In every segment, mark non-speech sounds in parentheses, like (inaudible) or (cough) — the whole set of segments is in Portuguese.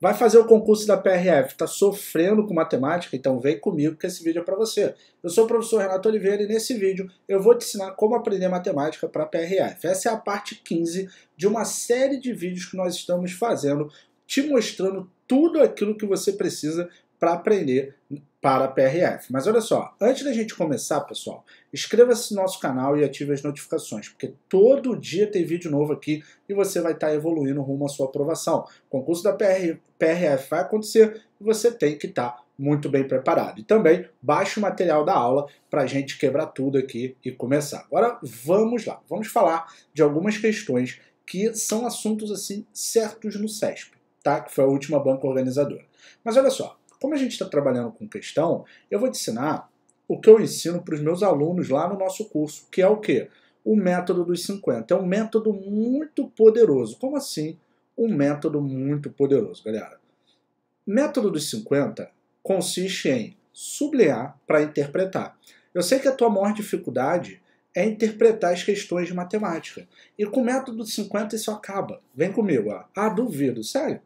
Vai fazer o concurso da PRF, está sofrendo com matemática? Então vem comigo que esse vídeo é para você. Eu sou o professor Renato Oliveira e nesse vídeo eu vou te ensinar como aprender matemática para PRF. Essa é a parte 15 de uma série de vídeos que nós estamos fazendo, te mostrando tudo aquilo que você precisa para aprender para a PRF. Mas olha só, antes da gente começar, pessoal, inscreva-se no nosso canal e ative as notificações, porque todo dia tem vídeo novo aqui e você vai estar tá evoluindo rumo à sua aprovação. O concurso da PR, PRF vai acontecer e você tem que estar tá muito bem preparado. E também baixe o material da aula para a gente quebrar tudo aqui e começar. Agora vamos lá, vamos falar de algumas questões que são assuntos assim certos no CESP, tá? Que foi a última banca organizadora. Mas olha só, como a gente está trabalhando com questão, eu vou te ensinar o que eu ensino para os meus alunos lá no nosso curso, que é o quê? O método dos 50. É um método muito poderoso. Como assim? Um método muito poderoso, galera. Método dos 50 consiste em sublinhar para interpretar. Eu sei que a tua maior dificuldade é interpretar as questões de matemática. E com o método 50 isso acaba. Vem comigo. Ó. Ah, duvido. Sério?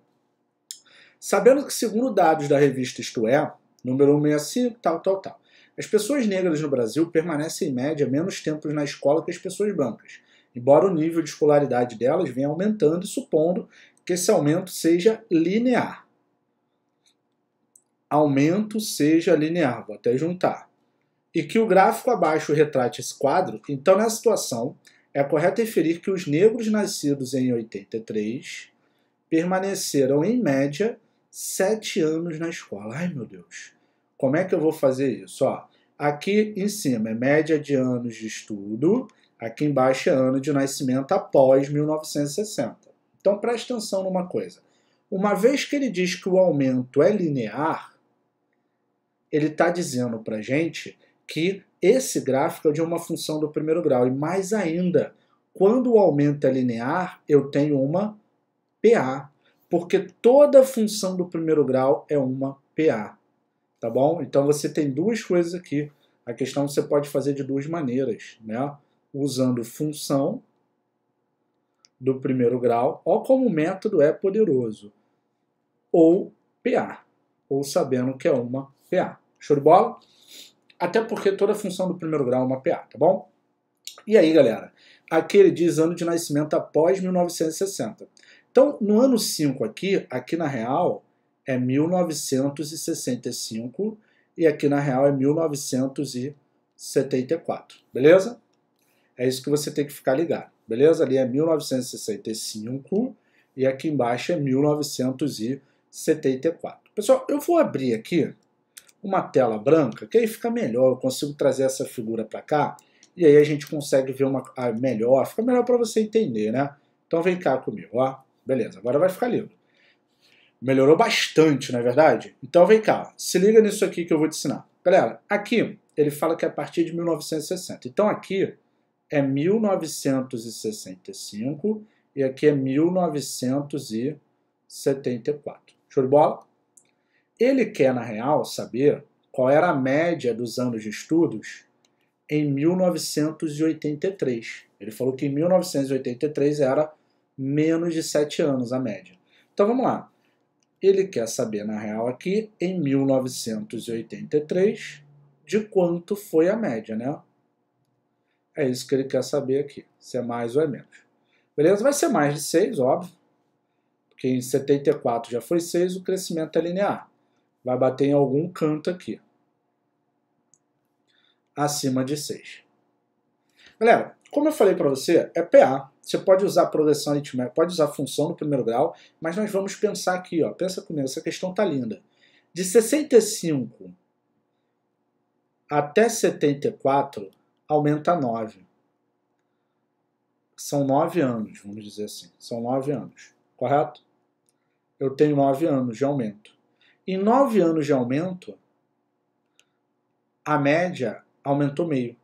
Sabendo que, segundo dados da revista Isto É, número 165, tal, tal, tal, as pessoas negras no Brasil permanecem, em média, menos tempo na escola que as pessoas brancas, embora o nível de escolaridade delas venha aumentando, supondo que esse aumento seja linear. Aumento seja linear, vou até juntar. E que o gráfico abaixo retrate esse quadro, então, nessa situação, é correto inferir que os negros nascidos em 83 permaneceram, em média, sete anos na escola. Ai, meu Deus. Como é que eu vou fazer isso? Ó, aqui em cima é média de anos de estudo, aqui embaixo é ano de nascimento após 1960. Então preste atenção numa coisa. Uma vez que ele diz que o aumento é linear, ele está dizendo para gente que esse gráfico é de uma função do primeiro grau. E mais ainda, quando o aumento é linear, eu tenho uma PA, porque toda função do primeiro grau é uma PA, tá bom? Então você tem duas coisas aqui. A questão você pode fazer de duas maneiras, né? Usando função do primeiro grau, ou como o método é poderoso, ou PA, ou sabendo que é uma PA. Show de bola? Até porque toda função do primeiro grau é uma PA, tá bom? E aí, galera? Aqui ele diz ano de nascimento após 1960. Então, no ano 5 aqui, aqui na real, é 1965 e aqui na real é 1974, beleza? É isso que você tem que ficar ligado, beleza? Ali é 1965 e aqui embaixo é 1974. Pessoal, eu vou abrir aqui uma tela branca, que aí fica melhor, eu consigo trazer essa figura para cá e aí a gente consegue ver uma ah, melhor, fica melhor para você entender, né? Então vem cá comigo, ó. Beleza, agora vai ficar lindo. Melhorou bastante, não é verdade? Então vem cá, se liga nisso aqui que eu vou te ensinar. Galera, aqui ele fala que é a partir de 1960. Então aqui é 1965 e aqui é 1974. Show de bola? Ele quer, na real, saber qual era a média dos anos de estudos em 1983. Ele falou que em 1983 era menos de 7 anos a média. Então vamos lá. Ele quer saber, na real, aqui, em 1983, de quanto foi a média, né? É isso que ele quer saber aqui, se é mais ou é menos. Beleza? Vai ser mais de 6, óbvio, porque em 74 já foi 6, o crescimento é linear. Vai bater em algum canto aqui acima de 6. Galera, como eu falei para você, é PA. Você pode usar progressão aritmética, pode usar função no primeiro grau, mas nós vamos pensar aqui, ó. Pensa comigo, essa questão tá linda. De 65 até 74 aumenta 9. São 9 anos, vamos dizer assim. São 9 anos, correto? Eu tenho 9 anos de aumento. Em 9 anos de aumento, a média aumentou meio.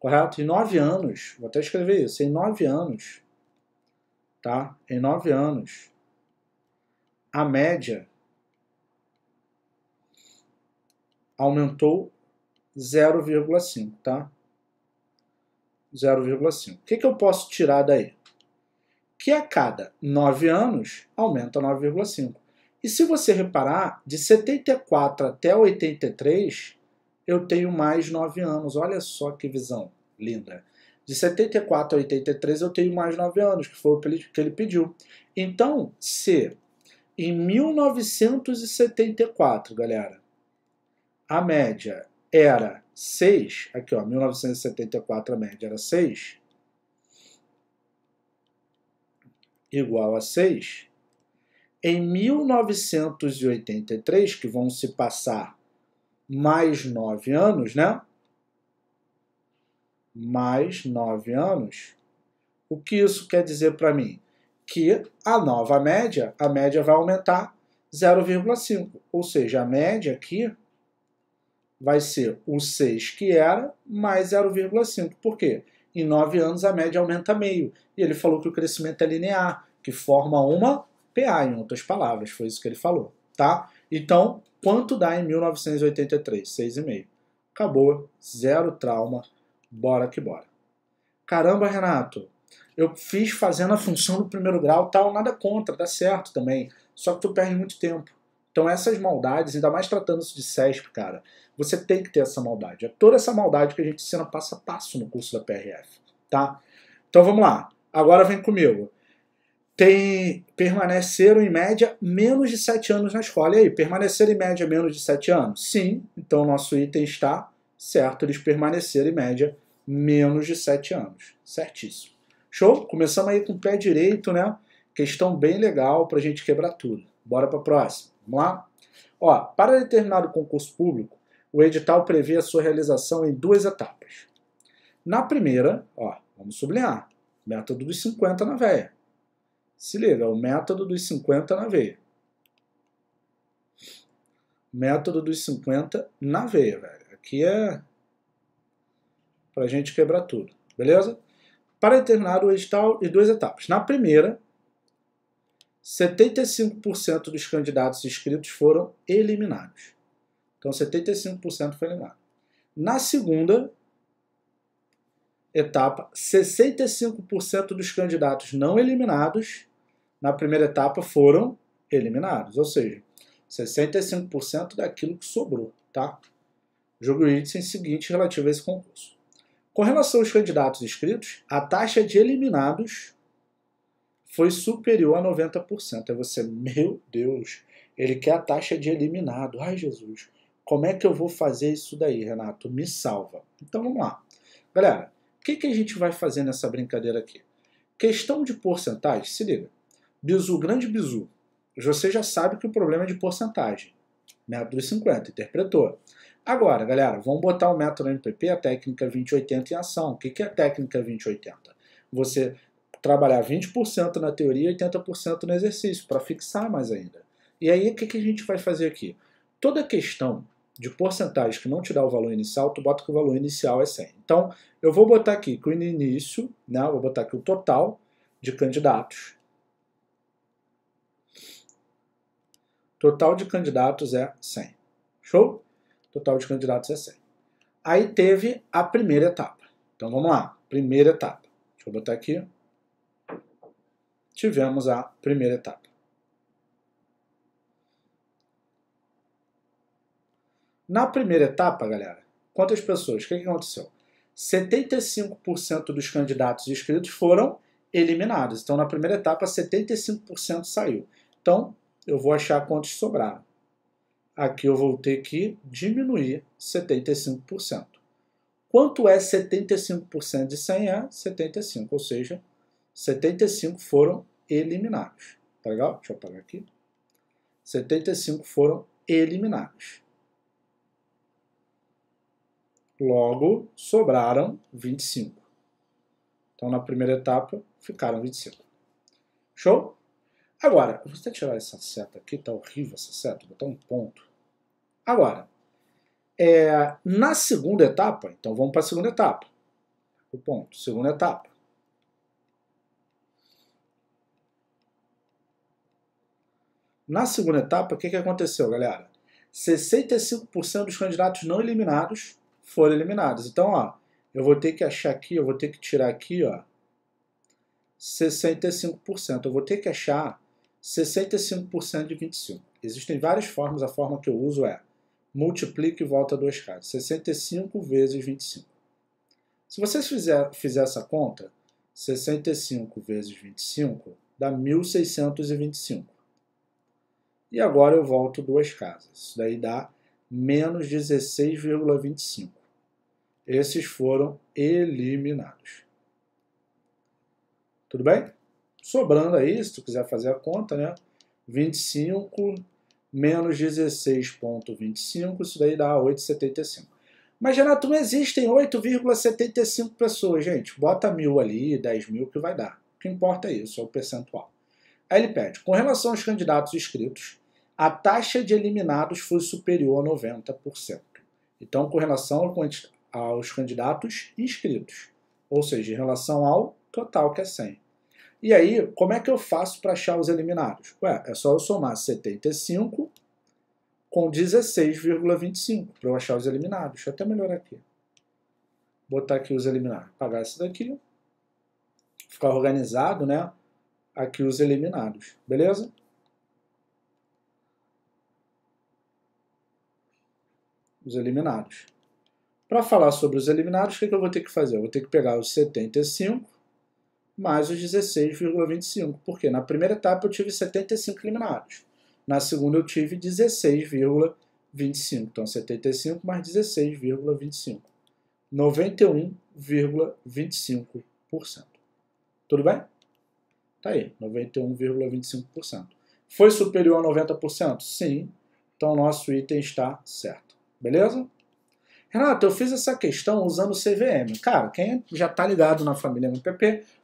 Correto? Em nove anos, vou até escrever isso, em nove anos, tá? Em nove anos, a média aumentou 0,5, tá? 0,5. O que, que eu posso tirar daí? Que a cada nove anos aumenta 9,5. E se você reparar, de 74 até 83, eu tenho mais 9 anos. Olha só que visão linda. De 74 a 83 eu tenho mais 9 anos, que foi o que ele pediu. Então, se em 1974, galera, a média era 6, aqui ó, 1974 a média era 6, igual a 6, em 1983, que vão se passar mais 9 anos, né? Mais 9 anos. O que isso quer dizer para mim? Que a nova média, a média vai aumentar 0,5. Ou seja, a média aqui vai ser o 6 que era mais 0,5. Por quê? Em 9 anos a média aumenta meio. E ele falou que o crescimento é linear, que forma uma PA, em outras palavras, foi isso que ele falou, tá? Então, quanto dá em 1983? 6,5. Acabou, zero trauma, bora que bora. Caramba, Renato, eu fiz fazendo a função do primeiro grau, tal, nada contra, dá certo também. Só que tu perde muito tempo. Então essas maldades, ainda mais tratando-se de SESP, cara, você tem que ter essa maldade. É toda essa maldade que a gente ensina passo a passo no curso da PRF, tá? Então vamos lá. Agora vem comigo tem, permaneceram em média menos de 7 anos na escola. E aí, permaneceram em média menos de 7 anos? Sim, então nosso item está certo, eles permaneceram em média menos de 7 anos. Certíssimo. Show? Começamos aí com o pé direito, né? Questão bem legal para a gente quebrar tudo. Bora para a próxima. Vamos lá? Ó, para determinado concurso público, o edital prevê a sua realização em duas etapas. Na primeira, ó, vamos sublinhar, método dos 50 na veia. Se liga, é o método dos 50 na veia. Método dos 50 na veia, velho. Aqui é pra gente quebrar tudo, beleza? Para determinar o edital em duas etapas. Na primeira, 75% dos candidatos inscritos foram eliminados. Então 75% foi eliminado. Na segunda etapa, 65% dos candidatos não eliminados na primeira etapa foram eliminados, ou seja, 65% daquilo que sobrou, tá? Jogo o em seguinte relativo a esse concurso. Com relação aos candidatos inscritos, a taxa de eliminados foi superior a 90%. É você, meu Deus, ele quer a taxa de eliminado. Ai, Jesus, como é que eu vou fazer isso daí, Renato? Me salva. Então vamos lá. Galera, o que, que a gente vai fazer nessa brincadeira aqui? Questão de porcentagem, se liga. Bizu, grande bizu. Você já sabe que o problema é de porcentagem. Método 50, interpretou. Agora, galera, vamos botar o método MPP, a técnica 2080 em ação. O que é a técnica 2080? Você trabalhar 20% na teoria e 80% no exercício, para fixar mais ainda. E aí, o que, que a gente vai fazer aqui? Toda questão de porcentagem que não te dá o valor inicial, tu bota que o valor inicial é 100. Então, eu vou botar aqui que o início, né, vou botar aqui o total de candidatos, Total de candidatos é 100. Show? Total de candidatos é 100. Aí teve a primeira etapa. Então vamos lá, primeira etapa. Deixa eu botar aqui. Tivemos a primeira etapa. Na primeira etapa, galera, quantas pessoas? O que, aconteceu? 75% dos candidatos inscritos foram eliminados. Então, na primeira etapa, 75% saiu. Então, eu vou achar quantos sobraram. Aqui eu vou ter que diminuir 75%. Quanto é 75% de 100? É 75, ou seja, 75 foram eliminados. Tá legal? Deixa eu apagar aqui. 75 foram eliminados. Logo, sobraram 25. Então, na primeira etapa, ficaram 25. Show? Agora, você tem tirar essa seta aqui, tá horrível essa seta, botar um ponto. Agora, é, na segunda etapa, então vamos para a segunda etapa. O ponto, segunda etapa. Na segunda etapa, o que, que aconteceu, galera? 65% dos candidatos não eliminados foram eliminados. Então, ó, eu vou ter que achar aqui, eu vou ter que tirar aqui, ó, 65%. Eu vou ter que achar 65% de 25. Existem várias formas, a forma que eu uso é multiplique e volta duas casas, 65 vezes 25. Se vocês fizer, fizer essa conta, 65 vezes 25 dá 1625. E agora eu volto duas casas, isso daí dá menos 16,25. Esses foram eliminados. Tudo bem? Sobrando aí, se tu quiser fazer a conta, né? 25 menos 16,25, isso daí dá 8,75. Mas, Renato, não existem 8,75 pessoas, gente. Bota mil ali, 10 mil, que vai dar. O que importa é isso, é o percentual. Aí ele pede, com relação aos candidatos inscritos, a taxa de eliminados foi superior a 90%. Então, com relação aos candidatos inscritos, ou seja, em relação ao total, que é 100. E aí, como é que eu faço para achar os eliminados? Ué, é só eu somar 75 com 16,25 para eu achar os eliminados. Deixa eu até melhorar aqui. Botar aqui os eliminados. Pagar esse daqui. Ficar organizado, né? Aqui os eliminados. Beleza? Os eliminados. Para falar sobre os eliminados, o que, que eu vou ter que fazer? Eu vou ter que pegar os 75 mais os 16,25, porque na primeira etapa eu tive 75 eliminados, na segunda eu tive 16,25, então 75 mais 16,25, 91,25%. Tudo bem? Tá aí, 91,25%. Foi superior a 90%? Sim, então nosso item está certo. Beleza? Renato, eu fiz essa questão usando o CVM. Cara, quem já está ligado na família MPP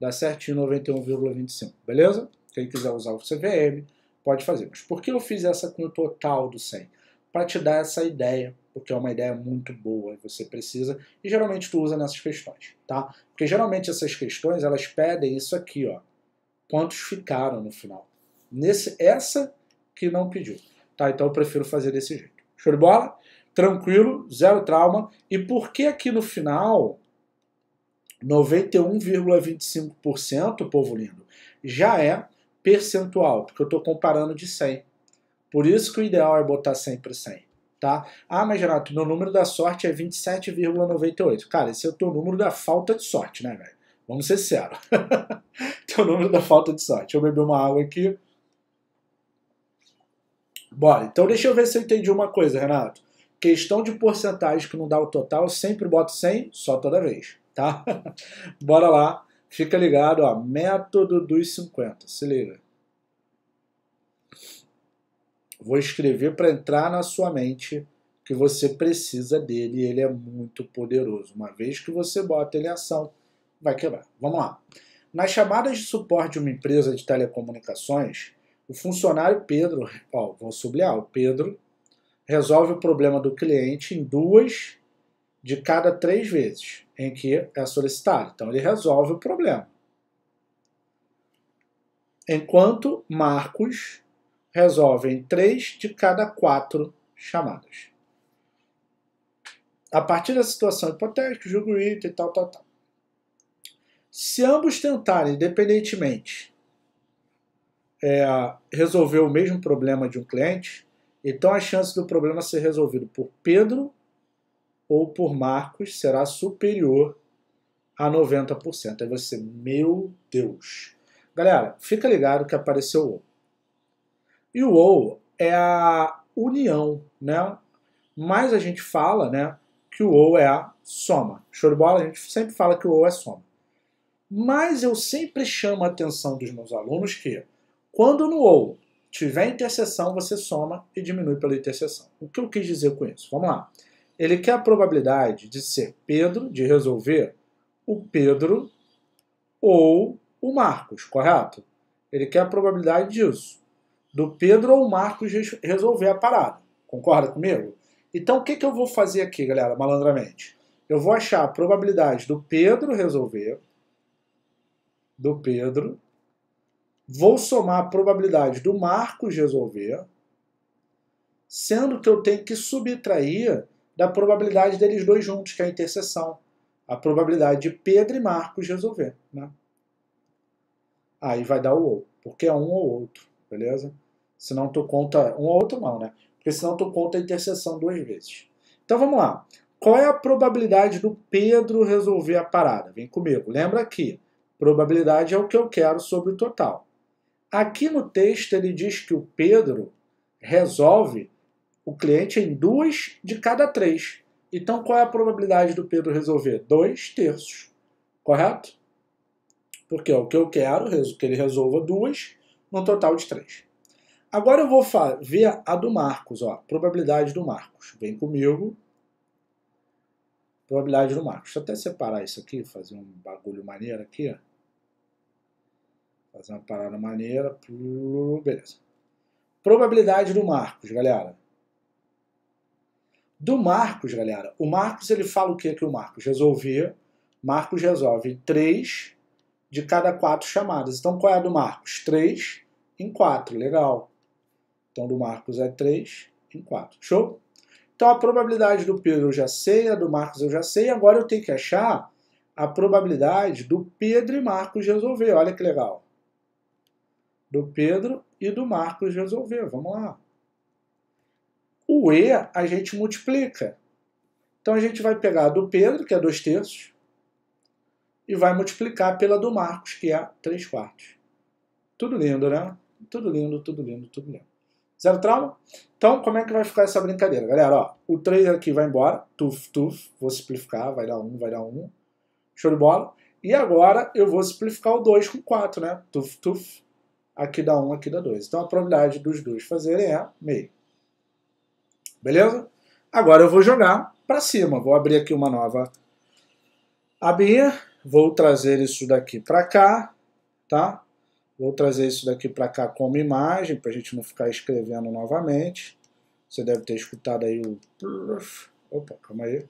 dá certinho 91,25, beleza? Quem quiser usar o CVM, pode fazer. Mas por que eu fiz essa com o total do 100? Para te dar essa ideia, porque é uma ideia muito boa e você precisa, e geralmente tu usa nessas questões, tá? Porque geralmente essas questões, elas pedem isso aqui, ó. Quantos ficaram no final? Nesse, essa que não pediu, tá? Então eu prefiro fazer desse jeito. Show de bola? Tranquilo, zero trauma. E por que aqui no final 91,25%, povo lindo, já é percentual, porque eu estou comparando de 100. Por isso que o ideal é botar sempre 100, tá? Ah, mas Renato, meu número da sorte é 27,98. Cara, esse é o teu número da falta de sorte, né, velho? Vamos ser sérios. (laughs) teu número da falta de sorte. Deixa eu beber uma água aqui. Bora, então deixa eu ver se eu entendi uma coisa, Renato. Questão de porcentagem que não dá o total, sempre boto 100, só toda vez tá? (laughs) Bora lá, fica ligado, ó, método dos 50, se liga. Vou escrever para entrar na sua mente que você precisa dele, ele é muito poderoso. Uma vez que você bota ele em ação, vai quebrar. Vamos lá. Nas chamadas de suporte de uma empresa de telecomunicações, o funcionário Pedro, ó, vou sublinhar, o Pedro resolve o problema do cliente em duas de cada três vezes em que é solicitado. Então ele resolve o problema. Enquanto Marcos resolve em três de cada quatro chamadas. A partir da situação hipotética, julgo item e tal, tal, tal. Se ambos tentarem, independentemente, é, resolver o mesmo problema de um cliente, então a chance do problema ser resolvido por Pedro ou por Marcos será superior a 90%. Aí você, meu Deus. Galera, fica ligado que apareceu o E o OU é a união, né? Mas a gente fala, né, que o OU é a soma. Show de bola? A gente sempre fala que o OU é soma. Mas eu sempre chamo a atenção dos meus alunos que quando no OU tiver interseção, você soma e diminui pela interseção. O que eu quis dizer com isso? Vamos lá. Ele quer a probabilidade de ser Pedro, de resolver o Pedro ou o Marcos, correto? Ele quer a probabilidade disso, do Pedro ou Marcos resolver a parada. Concorda comigo? Então o que, que eu vou fazer aqui, galera, malandramente? Eu vou achar a probabilidade do Pedro resolver, do Pedro, vou somar a probabilidade do Marcos resolver, sendo que eu tenho que subtrair da probabilidade deles dois juntos, que é a interseção. A probabilidade de Pedro e Marcos resolver. Né? Aí vai dar o ou, porque é um ou outro, beleza? Se não tu conta. Um ou outro não, né? Porque senão tu conta a interseção duas vezes. Então vamos lá. Qual é a probabilidade do Pedro resolver a parada? Vem comigo. Lembra aqui? probabilidade é o que eu quero sobre o total. Aqui no texto ele diz que o Pedro resolve o cliente em duas de cada três. Então, qual é a probabilidade do Pedro resolver? Dois terços, correto? Porque ó, o que eu quero é que ele resolva duas no total de três. Agora eu vou ver a do Marcos, ó, probabilidade do Marcos. Vem comigo. Probabilidade do Marcos. Deixa eu até separar isso aqui, fazer um bagulho maneiro aqui. Ó. Fazer uma parada maneira. Beleza. Probabilidade do Marcos, galera. Do Marcos, galera, o Marcos ele fala o que que o Marcos resolvia? Marcos resolve 3 de cada 4 chamadas. Então qual é a do Marcos? 3 em 4, legal. Então do Marcos é 3 em 4, show? Então a probabilidade do Pedro eu já sei, a do Marcos eu já sei, agora eu tenho que achar a probabilidade do Pedro e Marcos resolver, olha que legal. Do Pedro e do Marcos resolver, vamos lá. O E a gente multiplica. Então a gente vai pegar a do Pedro, que é dois terços, e vai multiplicar pela do Marcos, que é três quartos. Tudo lindo, né? Tudo lindo, tudo lindo, tudo lindo. Zero trauma? Então, como é que vai ficar essa brincadeira? Galera, ó, o 3 aqui vai embora. Tuf, tuf. Vou simplificar. Vai dar 1, um, vai dar 1. Um. Show de bola. E agora eu vou simplificar o 2 com 4, né? Tuf, tuf. Aqui dá 1, um, aqui dá 2. Então, a probabilidade dos dois fazerem é meio. Beleza? Agora eu vou jogar para cima. Vou abrir aqui uma nova abinha. Vou trazer isso daqui para cá, tá? Vou trazer isso daqui para cá como imagem, para a gente não ficar escrevendo novamente. Você deve ter escutado aí o... Opa, calma aí.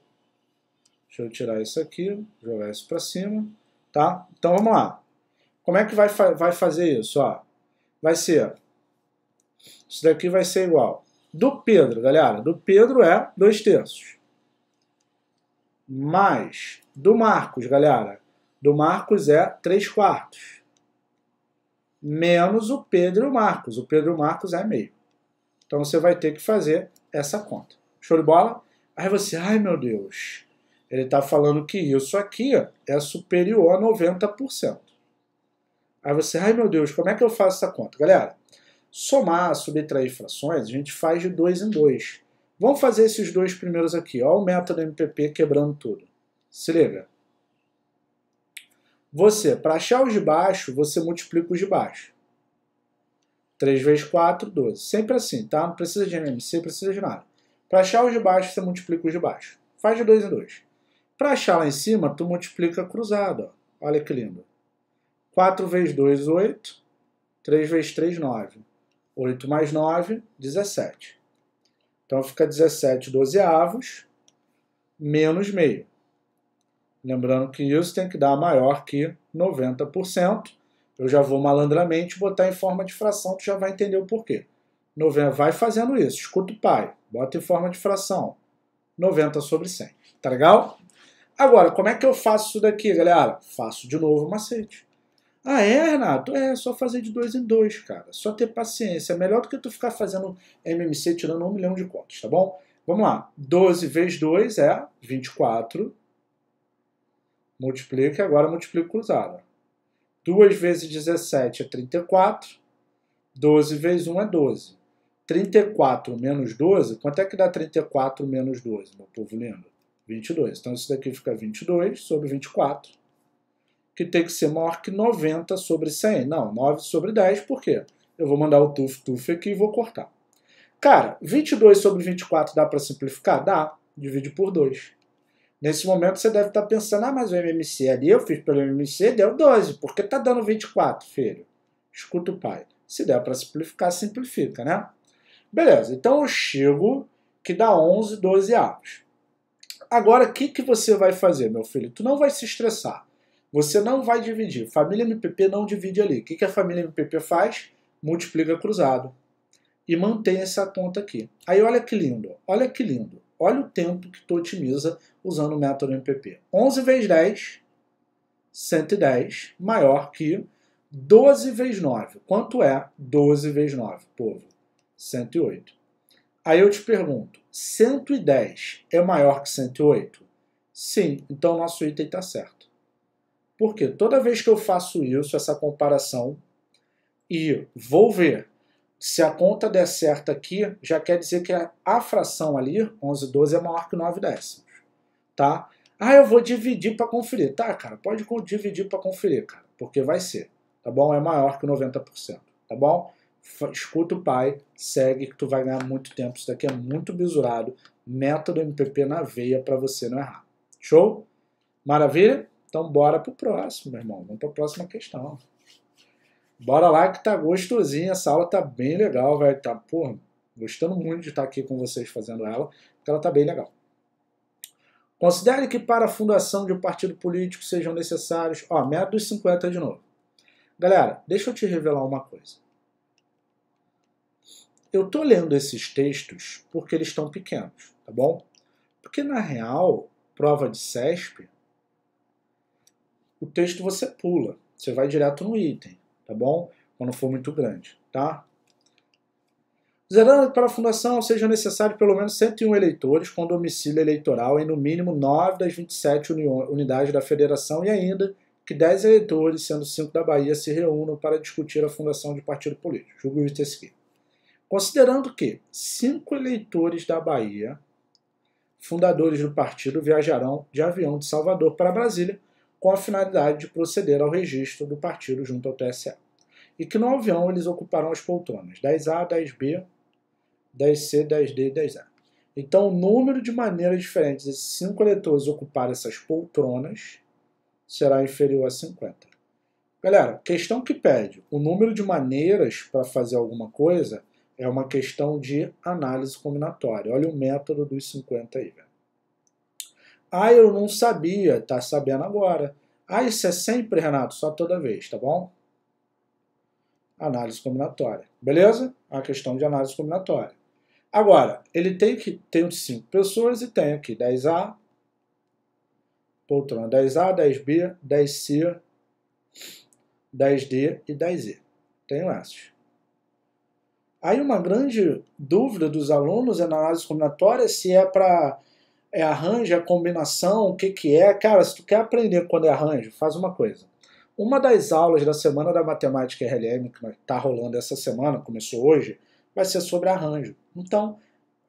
Deixa eu tirar isso aqui, jogar isso para cima, tá? Então vamos lá. Como é que vai, fa vai fazer isso? Ó, vai ser... Isso daqui vai ser igual do Pedro, galera, do Pedro é 2 terços. Mais do Marcos, galera, do Marcos é 3 quartos. Menos o Pedro e o Marcos. O Pedro e o Marcos é meio. Então você vai ter que fazer essa conta. Show de bola? Aí você, ai meu Deus, ele está falando que isso aqui é superior a 90%. Aí você, ai meu Deus, como é que eu faço essa conta? Galera, Somar, subtrair frações, a gente faz de dois em dois. Vamos fazer esses dois primeiros aqui. Olha o método MPP quebrando tudo. Se liga. Você, para achar os de baixo, você multiplica os de baixo. 3 vezes 4, 12. Sempre assim, tá? Não precisa de MMC, precisa de nada. Para achar os de baixo, você multiplica os de baixo. Faz de 2 em 2. Para achar lá em cima, tu multiplica cruzado. Ó. Olha que lindo. 4 vezes 2, 8. 3 vezes 3, 9. 8 mais 9, 17. Então fica 17 dozeavos menos meio. Lembrando que isso tem que dar maior que 90%. Eu já vou malandramente botar em forma de fração, tu já vai entender o porquê. vai fazendo isso, escuta o pai, bota em forma de fração. 90 sobre 100, tá legal? Agora, como é que eu faço isso daqui, galera? Faço de novo o macete. Ah, é, Renato? É, só fazer de dois em dois, cara. Só ter paciência. É melhor do que tu ficar fazendo MMC tirando um milhão de contas, tá bom? Vamos lá. 12 vezes 2 é 24. Multiplica, agora multiplica cruzada. 2 vezes 17 é 34. 12 vezes 1 é 12. 34 menos 12, quanto é que dá 34 menos 12, meu povo lindo? 22. Então isso daqui fica 22 sobre 24 que tem que ser maior que 90 sobre 100. Não, 9 sobre 10, por quê? Eu vou mandar o tuf tuf aqui e vou cortar. Cara, 22 sobre 24 dá para simplificar? Dá. Divide por 2. Nesse momento você deve estar tá pensando, ah, mas o MMC ali eu fiz pelo MMC, deu 12. Por que tá dando 24, filho? Escuta o pai. Se der para simplificar, simplifica, né? Beleza, então eu chego que dá 11, 12 avos. Agora, o que, que você vai fazer, meu filho? Tu não vai se estressar. Você não vai dividir. Família MPP não divide ali. O que, a família MPP faz? Multiplica cruzado. E mantém essa conta aqui. Aí olha que lindo, olha que lindo. Olha o tempo que tu otimiza usando o método MPP. 11 vezes 10, 110, maior que 12 vezes 9. Quanto é 12 vezes 9, povo? 108. Aí eu te pergunto, 110 é maior que 108? Sim, então nosso item está certo. Porque toda vez que eu faço isso, essa comparação, e vou ver se a conta der certo aqui, já quer dizer que a fração ali, 11, 12, é maior que 9 décimos. Tá? Ah, eu vou dividir para conferir. Tá, cara, pode dividir para conferir, cara, porque vai ser. Tá bom? É maior que 90%. Tá bom? Escuta o pai, segue que tu vai ganhar muito tempo. Isso daqui é muito bisurado. método MPP na veia para você não errar. Show? Maravilha? Então bora pro próximo, meu irmão. Vamos pra próxima questão. Bora lá que tá gostosinha. Essa aula tá bem legal, velho. Tá, porra, gostando muito de estar tá aqui com vocês fazendo ela, porque então ela tá bem legal. Considere que para a fundação de um partido político sejam necessários. Ó, meta dos 50 de novo. Galera, deixa eu te revelar uma coisa. Eu tô lendo esses textos porque eles estão pequenos, tá bom? Porque na real, prova de CESP, o texto você pula, você vai direto no item, tá bom? Quando for muito grande, tá? Zerando para a fundação, seja necessário pelo menos 101 eleitores com domicílio eleitoral em no mínimo 9 das 27 unidades da federação e ainda que 10 eleitores, sendo 5 da Bahia, se reúnam para discutir a fundação de partido político. Julgo isso aqui. Considerando que 5 eleitores da Bahia, fundadores do partido, viajarão de avião de Salvador para Brasília com a finalidade de proceder ao registro do partido junto ao TSE. E que no avião eles ocuparam as poltronas 10A, 10B, 10C, 10D e 10 a Então, o número de maneiras diferentes desses cinco eleitores ocuparem essas poltronas será inferior a 50. Galera, questão que pede o número de maneiras para fazer alguma coisa é uma questão de análise combinatória. Olha o método dos 50 aí, ah, eu não sabia, tá sabendo agora. Ah, isso é sempre, Renato, só toda vez, tá bom? Análise combinatória, beleza? É A questão de análise combinatória. Agora, ele tem que ter cinco pessoas e tem aqui 10A, poltrona 10A, 10B, 10C, 10D e 10E. Tem essas. Aí uma grande dúvida dos alunos é na análise combinatória se é para é arranjo, é combinação, o que, que é. Cara, se tu quer aprender quando é arranjo, faz uma coisa. Uma das aulas da Semana da Matemática RLM, que está rolando essa semana, começou hoje, vai ser sobre arranjo. Então,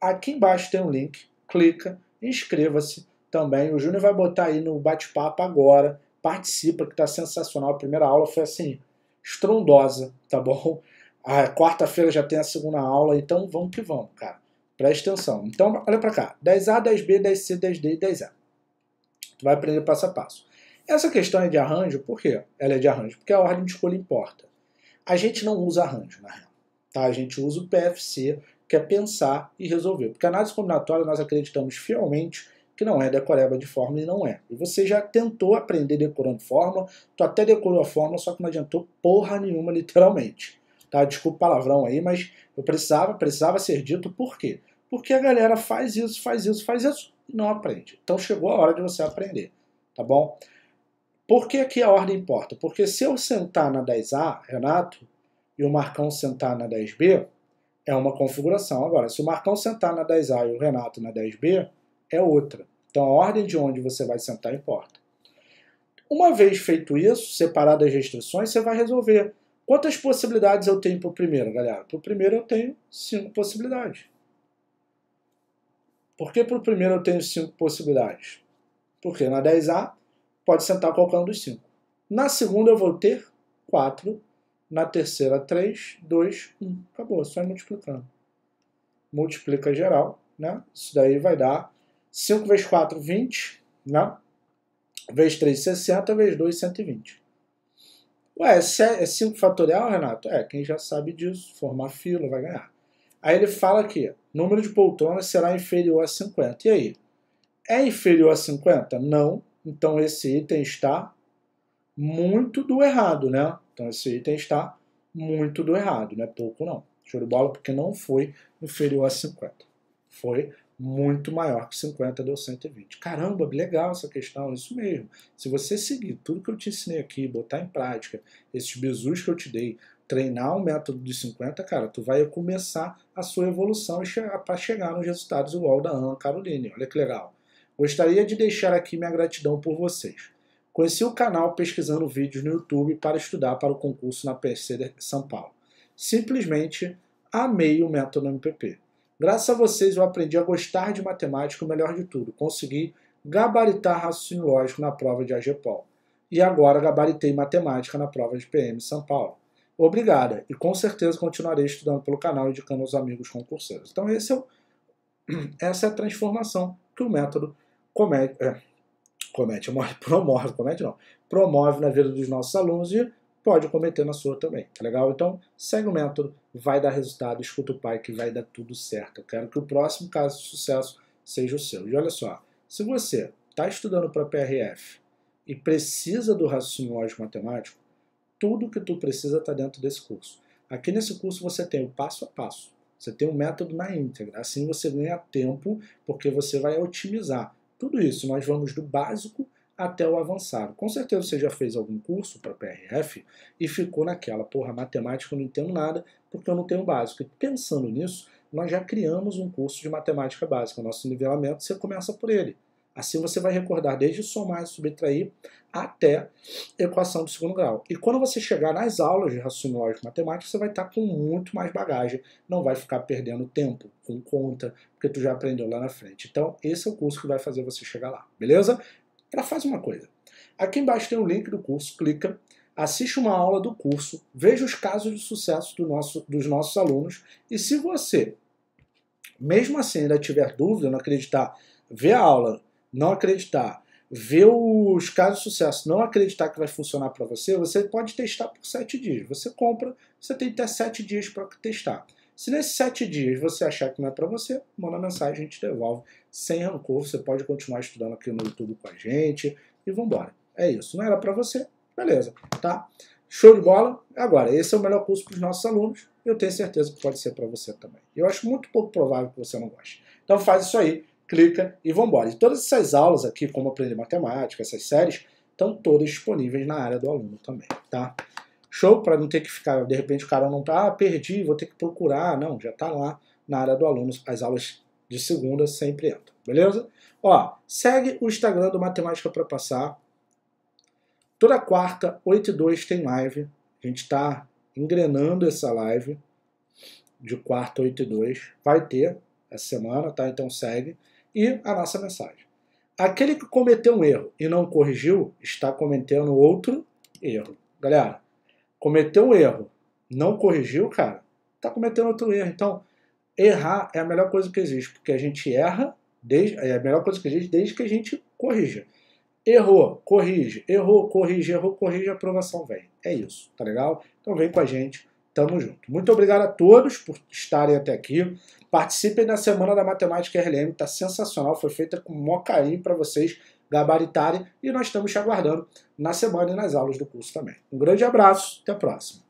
aqui embaixo tem um link, clica, inscreva-se também. O Júnior vai botar aí no bate-papo agora, participa, que está sensacional. A primeira aula foi assim, estrondosa, tá bom? A Quarta-feira já tem a segunda aula, então vamos que vamos, cara. Presta atenção. Então, olha para cá. 10A, 10B, 10C, 10D e 10 a Tu vai aprender passo a passo. Essa questão é de arranjo, por quê? Ela é de arranjo, porque a ordem de escolha importa. A gente não usa arranjo, na real. Tá? A gente usa o PFC, que é pensar e resolver. Porque a análise combinatória nós acreditamos fielmente que não é decoreba de fórmula e não é. E você já tentou aprender decorando fórmula, tu até decorou a fórmula, só que não adiantou porra nenhuma, literalmente. Tá? Desculpa o palavrão aí, mas eu precisava, precisava ser dito por quê? Porque a galera faz isso, faz isso, faz isso e não aprende. Então chegou a hora de você aprender, tá bom? Por que, que a ordem importa? Porque se eu sentar na 10A, Renato, e o Marcão sentar na 10B, é uma configuração. Agora, se o Marcão sentar na 10A e o Renato na 10B, é outra. Então a ordem de onde você vai sentar importa. Uma vez feito isso, separado as restrições, você vai resolver. Quantas possibilidades eu tenho para o primeiro, galera? Para o primeiro eu tenho cinco possibilidades. Por que para o primeiro eu tenho cinco possibilidades? Porque na 10A pode sentar qualquer um dos cinco. Na segunda eu vou ter 4, na terceira 3, 2, 1. Acabou, só multiplicando. Multiplica geral, né? Isso daí vai dar 5 vezes 4, 20, né? Vezes 3, 60, vezes 2, 120. Ué, é 5 é fatorial, Renato? É, quem já sabe disso, formar fila vai ganhar. Aí ele fala aqui, número de poltronas será inferior a 50. E aí? É inferior a 50? Não. Então esse item está muito do errado, né? Então esse item está muito do errado, não é pouco não. Choro bola, porque não foi inferior a 50. Foi muito maior que 50, deu 120. Caramba, legal essa questão, isso mesmo. Se você seguir tudo que eu te ensinei aqui, botar em prática esses bizus que eu te dei, treinar um método de 50, cara, tu vai começar a sua evolução para chegar nos resultados igual da Ana Caroline. Olha que legal. Gostaria de deixar aqui minha gratidão por vocês. Conheci o canal pesquisando vídeos no YouTube para estudar para o concurso na PC de São Paulo. Simplesmente amei o método MPP. Graças a vocês eu aprendi a gostar de matemática, o melhor de tudo, consegui gabaritar raciocínio lógico na prova de AGPOL. E agora gabaritei matemática na prova de PM São Paulo. Obrigada e com certeza continuarei estudando pelo canal e indicando aos amigos concurseiros. Então esse é o, (clears throat) essa é a transformação que o método comete, é, comete, (laughs) promove, comete não, promove na vida dos nossos alunos e pode cometer na sua também, tá legal? Então segue o método, vai dar resultado, escuta o pai que vai dar tudo certo. Eu quero que o próximo caso de sucesso seja o seu. E olha só, se você está estudando para PRF e precisa do raciocínio lógico matemático, tudo que tu precisa está dentro desse curso. Aqui nesse curso você tem o passo a passo, você tem o um método na íntegra, assim você ganha tempo porque você vai otimizar. Tudo isso nós vamos do básico até o avançado. Com certeza você já fez algum curso para PRF e ficou naquela, porra, matemática eu não entendo nada porque eu não tenho básico. E pensando nisso, nós já criamos um curso de matemática básica, nosso nivelamento, você começa por ele. Assim você vai recordar desde somar e subtrair até equação do segundo grau. E quando você chegar nas aulas de raciocínio lógico matemática, você vai estar tá com muito mais bagagem, não vai ficar perdendo tempo com conta, porque tu já aprendeu lá na frente. Então, esse é o curso que vai fazer você chegar lá, beleza? Para faz uma coisa. Aqui embaixo tem o link do curso, clica, assiste uma aula do curso, veja os casos de sucesso do nosso, dos nossos alunos e se você, mesmo assim, ainda tiver dúvida, não acreditar, vê a aula, não acreditar, ver os casos de sucesso, não acreditar que vai funcionar para você, você pode testar por sete dias. Você compra, você tem até sete dias para testar. Se nesses sete dias você achar que não é para você, manda mensagem, a gente devolve sem rancor. Você pode continuar estudando aqui no YouTube com a gente e vambora. É isso. Não era para você? Beleza, tá? Show de bola. Agora, esse é o melhor curso para os nossos alunos. Eu tenho certeza que pode ser para você também. Eu acho muito pouco provável que você não goste. Então faz isso aí clica e vambora. E todas essas aulas aqui, como aprender matemática, essas séries, estão todas disponíveis na área do aluno também, tá? Show para não ter que ficar, de repente o cara não tá, ah, perdi, vou ter que procurar, não, já tá lá na área do aluno, as aulas de segunda sempre entram, beleza? Ó, segue o Instagram do Matemática para Passar. Toda quarta, 8 e 2 tem live. A gente tá engrenando essa live de quarta, 8 e 2. Vai ter essa semana, tá? Então segue e a nossa mensagem. Aquele que cometeu um erro e não corrigiu está cometendo outro erro. Galera, cometeu um erro, não corrigiu, cara, está cometendo outro erro. Então, errar é a melhor coisa que existe, porque a gente erra, desde, é a melhor coisa que existe desde que a gente corrija. Errou, corrige, errou, corrige, errou, corrige, a aprovação vem. É isso, tá legal? Então vem com a gente Tamo junto. Muito obrigado a todos por estarem até aqui. Participem da Semana da Matemática RLM, tá sensacional, foi feita com o maior carinho para vocês gabaritarem e nós estamos te aguardando na semana e nas aulas do curso também. Um grande abraço, até a próxima.